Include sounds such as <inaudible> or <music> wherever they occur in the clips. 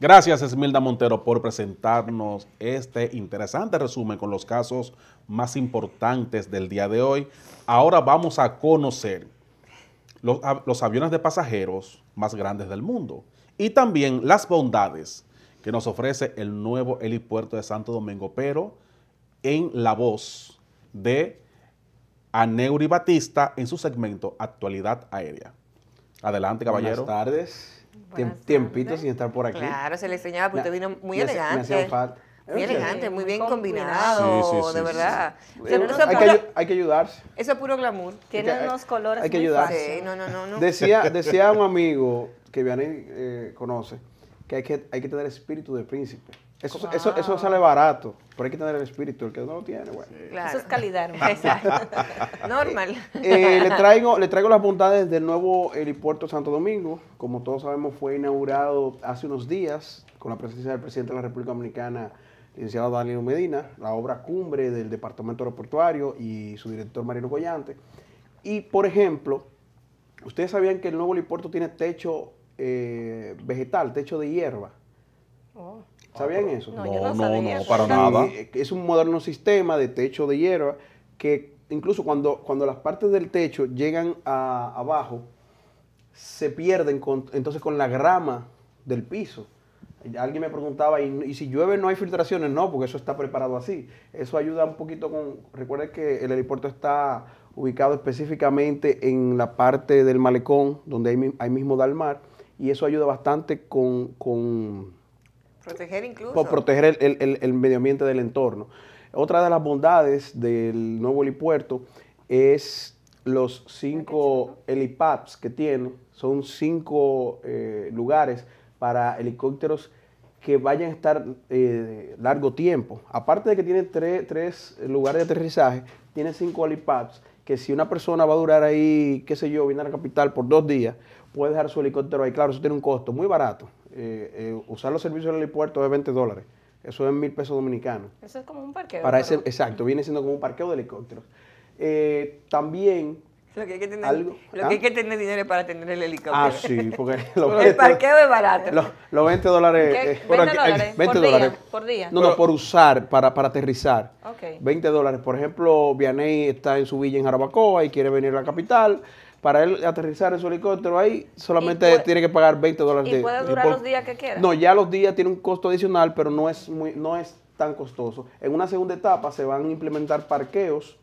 Gracias Esmilda Montero por presentarnos este interesante resumen con los casos más importantes del día de hoy. Ahora vamos a conocer los, aviones de pasajeros más grandes del mundo y también las bondades que nos ofrece el nuevo helipuerto de Santo Domingo, pero en la voz de Aneuri Batista en su segmento Actualidad Aérea. Adelante, caballero. Buenas tardes. Tiempito sin estar por aquí. Claro, se le enseñaba porque usted vino muy elegante. Me falta. Muy elegante, muy bien combinado, sí, de verdad. hay, que, hay, que, ayudarse. Eso es puro glamour. Tiene unos colores hay que No, no, decía, decía un amigo que Vianney eh, conoce, que hay que, hay que tener espíritu de príncipe. Eso, eso, ah. sale barato, pero hay que tener el espíritu, el que no lo tiene, bueno. Eso es calidad, exacto. <laughs> Normal. Eh, eh, le, traigo, le traigo las bondades del nuevo helipuerto Santo Domingo. Como todos sabemos, fue inaugurado hace unos días con la presencia del presidente de la República Dominicana, licenciado Danilo Medina, la obra cumbre del Departamento Aeroportuario y su director Marino Goyante. Y, por ejemplo, ¿ustedes sabían que el nuevo helipuerto tiene techo eh, vegetal, techo de hierba. Oh. ¿Sabían ah, eso? No, no, no, para nada. Es un moderno sistema de techo de hierba que incluso cuando, cuando las partes del techo llegan a, abajo, se pierden entonces con la grama del piso. Alguien me preguntaba, ¿y, si llueve no hay filtraciones? No, porque eso está preparado así. Eso ayuda un poquito con... Recuerden que el helipuerto está ubicado específicamente en la parte del malecón, donde hay mismo Dalmar mar y eso ayuda bastante con... proteger incluso. proteger el, medio ambiente del entorno. Otra de las bondades del nuevo helipuerto es los cinco helipads que tiene. Son cinco eh, lugares para helicópteros que vayan a estar eh, largo tiempo. Aparte de que tiene tres lugares de aterrizaje, tiene cinco helipads que si una persona va a durar ahí, qué sé yo, viene a la capital por dos días, puede dejar su helicóptero ahí. Claro, eso tiene un costo muy barato. Eh, eh, usar los servicios del aeropuerto es 20 dólares. Eso es mil pesos dominicanos. Eso es como un parqueo. Para ese, exacto, viene siendo como un parqueo de helicópteros. Eh, también lo que hay que tener, Lo que ¿ah? que tener dinero para tener el helicóptero. Ah, sí, porque <laughs> el parqueo es barato. Los, 20 dólares. 20 dólares, por, Día, No, no, por usar, para, para aterrizar. Okay. 20 dólares. Por ejemplo, Vianey está en su villa en Jarabacoa y quiere venir a la capital para él aterrizar en su helicóptero ahí, solamente tiene que pagar 20 dólares. ¿Y puede durar los días que quiera? No, ya los días tiene un costo adicional, pero no es, muy, no es tan costoso. En una segunda etapa se van a implementar parqueos,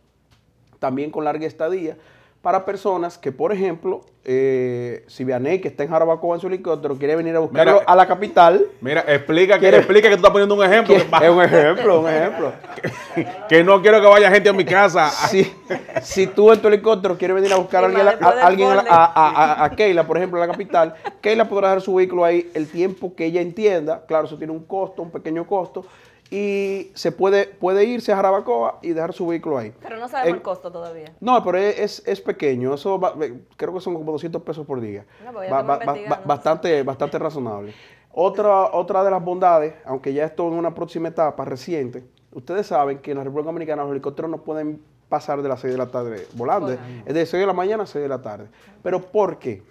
también con larga estadía, para personas que, por ejemplo, eh, si Vianey, que está en Jarabacoa en su helicóptero, quiere venir a buscarlo a la capital. Mira, explica que, explica que tú estás poniendo un ejemplo. es un ejemplo, un ejemplo. <laughs> que, no quiero que vaya gente a mi casa. Si, si tú en tu helicóptero quieres venir a buscar a alguien, a, a, Keila, por ejemplo, a la capital, Keila podrá dejar su vehículo ahí el tiempo que ella entienda. Claro, eso tiene un costo, un pequeño costo y se puede, puede irse a Jarabacoa y dejar su vehículo ahí. Pero no sabemos el, costo todavía. No, pero es, pequeño. Eso eh, creo que son como 200 pesos por día. No, bastante, bastante razonable. Otra, otra de las bondades, aunque ya esto en una próxima etapa reciente, ustedes saben que en la República Dominicana los helicópteros no pueden pasar de las 6 de la tarde volando. Es de 6 de la mañana a 6 de la tarde. ¿Pero por qué?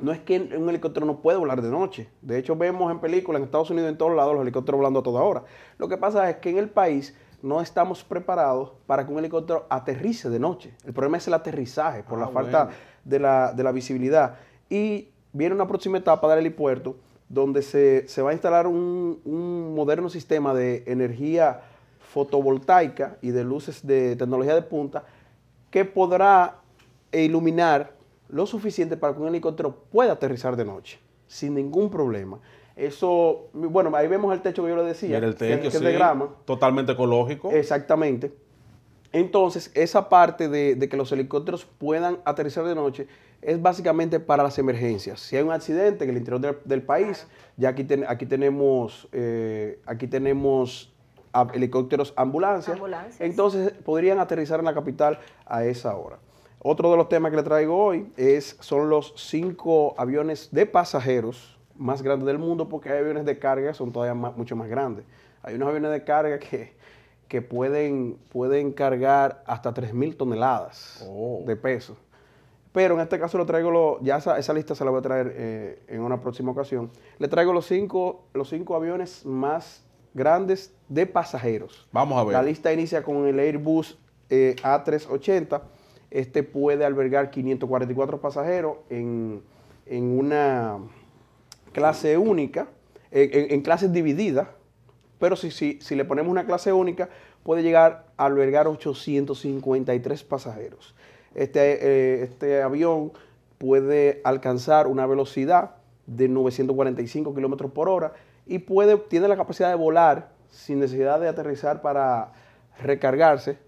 no es que un helicóptero no puede volar de noche. De hecho, vemos en películas, en Estados Unidos, en todos lados, los helicópteros volando a toda hora. Lo que pasa es que en el país no estamos preparados para que un helicóptero aterrice de noche. El problema es el aterrizaje, por ah, la falta de la, visibilidad. Y viene una próxima etapa del helipuerto, donde se, va a instalar un, un moderno sistema de energía fotovoltaica y de luces de tecnología de punta que podrá iluminar lo suficiente para que un helicóptero pueda aterrizar de noche, sin ningún problema. Eso, bueno, ahí vemos el techo que yo le decía, el techo, de grama. Totalmente ecológico. Exactamente. Entonces, esa parte de, que los helicópteros puedan aterrizar de noche es básicamente para las emergencias. Si hay un accidente en el interior del, país, ya aquí, tenemos, aquí tenemos eh, helicópteros ambulancias, ambulancias, entonces podrían aterrizar en la capital a esa hora. Otro de los temas que le traigo hoy es, son los cinco aviones de pasajeros más grandes del mundo, porque hay aviones de carga que son todavía mucho más grandes. Hay unos aviones de carga que, pueden, pueden cargar hasta 3.000 toneladas oh. de peso. Pero en este caso lo traigo, lo, ya esa, lista se la voy a traer eh, en una próxima ocasión. Le traigo los cinco, los cinco aviones más grandes de pasajeros. Vamos a ver. La lista inicia con el Airbus eh, A380 este puede albergar 544 pasajeros en, una clase única, en, clases divididas, pero si, si, le ponemos una clase única, puede llegar a albergar 853 pasajeros. Este, eh, este avión puede alcanzar una velocidad de 945 kilómetros por hora y puede, tiene la capacidad de volar sin necesidad de aterrizar para recargarse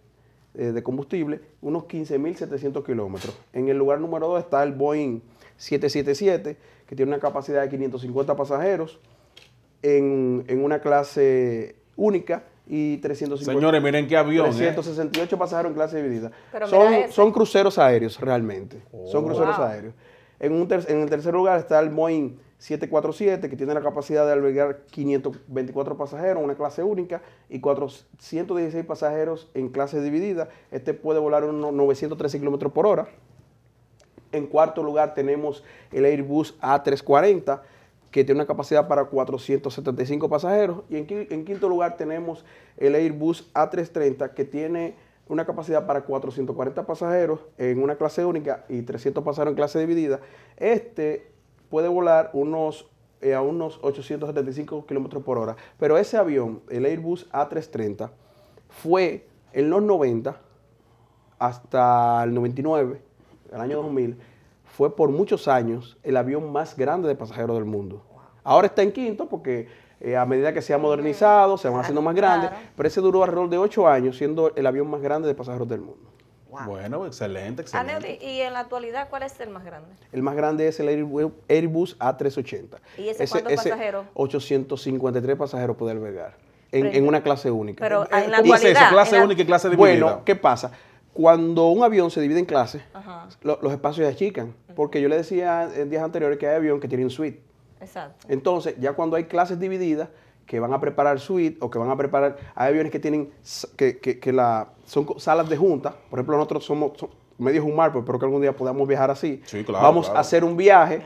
eh, de combustible, unos 15.700 kilómetros. En el lugar número 2 está el Boeing 777, que tiene una capacidad de 550 pasajeros en, una clase única y 350. Señores, miren qué avión. 368 ¿eh? pasajeros en clase dividida. son, son cruceros aéreos, realmente. son oh, cruceros aéreos. En, en el tercer lugar está el Boeing 747, que tiene la capacidad de albergar 524 pasajeros, una clase única, y 416 pasajeros en clase dividida. Este puede volar unos 913 kilómetros por hora. En cuarto lugar tenemos el Airbus A340, que tiene una capacidad para 475 pasajeros. Y en, quinto lugar tenemos el Airbus A330, que tiene una capacidad para 440 pasajeros en una clase única y 300 pasajeros en clase dividida. Este puede volar unos, eh, a unos 875 kilómetros por hora. Pero ese avión, el Airbus A330, fue en los 90 hasta el 99, el año 2000, fue por muchos años el avión más grande de pasajeros del mundo. Ahora está en quinto porque eh, a medida que se ha modernizado, se van haciendo más grandes, pero ese duró alrededor de 8 años siendo el avión más grande de pasajeros del mundo. Bueno, excelente, excelente. ¿y en la actualidad cuál es el más grande? El más grande es el Airbus A380. ¿Y ese, cuántos pasajeros? 853 pasajeros puede albergar en, una clase única. Pero en la actualidad. Es eso, clase única y clase dividida. Bueno, ¿qué pasa? Cuando un avión se divide en clases, los espacios se achican. Porque yo le decía en días anteriores que hay avión que un suite. Exacto. Entonces, ya cuando hay clases divididas, que van a preparar suite o que van a preparar. Hay aviones que tienen que, la, son salas de junta. Por ejemplo, nosotros somos, medios humar pero espero que algún día podamos viajar así. Vamos a hacer un viaje,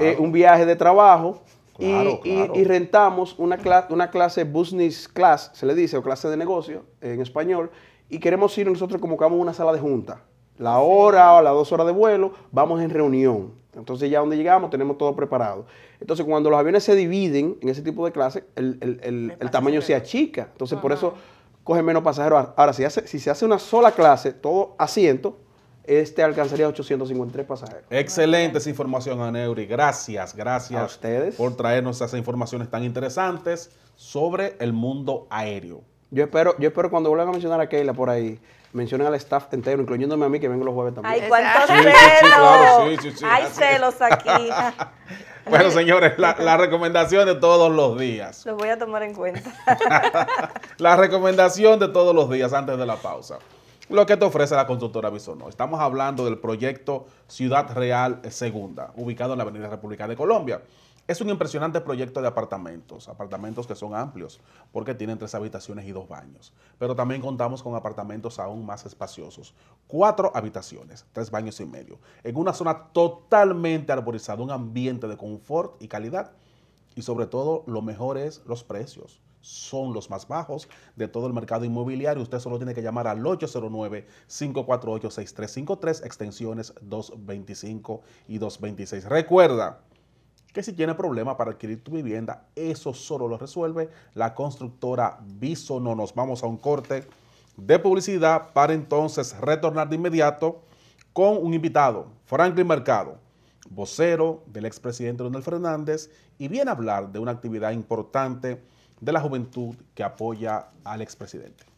eh, un viaje de trabajo. Y, y, rentamos una, clase una clase business class, se le dice, o clase de negocio en español, y queremos ir nosotros como que una sala de junta. La hora o las dos horas de vuelo, vamos en reunión. Entonces ya donde llegamos tenemos todo preparado. Entonces cuando los aviones se dividen en ese tipo de clases, el, tamaño se achica. Entonces por eso coge menos pasajeros. Ahora, si, hace, si se hace una sola clase, todo asiento, este alcanzaría 853 pasajeros. Excelente esa información, Aneuri. Gracias, gracias a ustedes por traernos esas informaciones tan interesantes sobre el mundo aéreo. Yo espero, yo espero cuando vuelvan a mencionar a Keila por ahí, mencionen al staff entero, incluyéndome a mí que vengo los jueves también. ¡Ay, cuántos celos! ¡Ay, celos aquí! <laughs> bueno, señores, la, recomendación de todos los días. Los voy a tomar en cuenta. <laughs> la recomendación de todos los días antes de la pausa. Lo que te ofrece la consultora Bisono. Estamos hablando del proyecto Ciudad Real Segunda, ubicado en la Avenida República de Colombia. Es un impresionante proyecto de apartamentos, apartamentos que son amplios porque tienen tres habitaciones y dos baños, pero también contamos con apartamentos aún más espaciosos, cuatro habitaciones, tres baños y medio, en una zona totalmente arborizada, un ambiente de confort y calidad y sobre todo lo mejor es los precios. Son los más bajos de todo el mercado inmobiliario. Usted solo tiene que llamar al 809-548-6353, extensiones 225 y 226. Recuerda, que si tiene problemas para adquirir tu vivienda, eso solo lo resuelve la constructora no Nos vamos a un corte de publicidad para entonces retornar de inmediato con un invitado, Franklin Mercado, vocero del expresidente Donald Fernández, y viene a hablar de una actividad importante de la juventud que apoya al expresidente.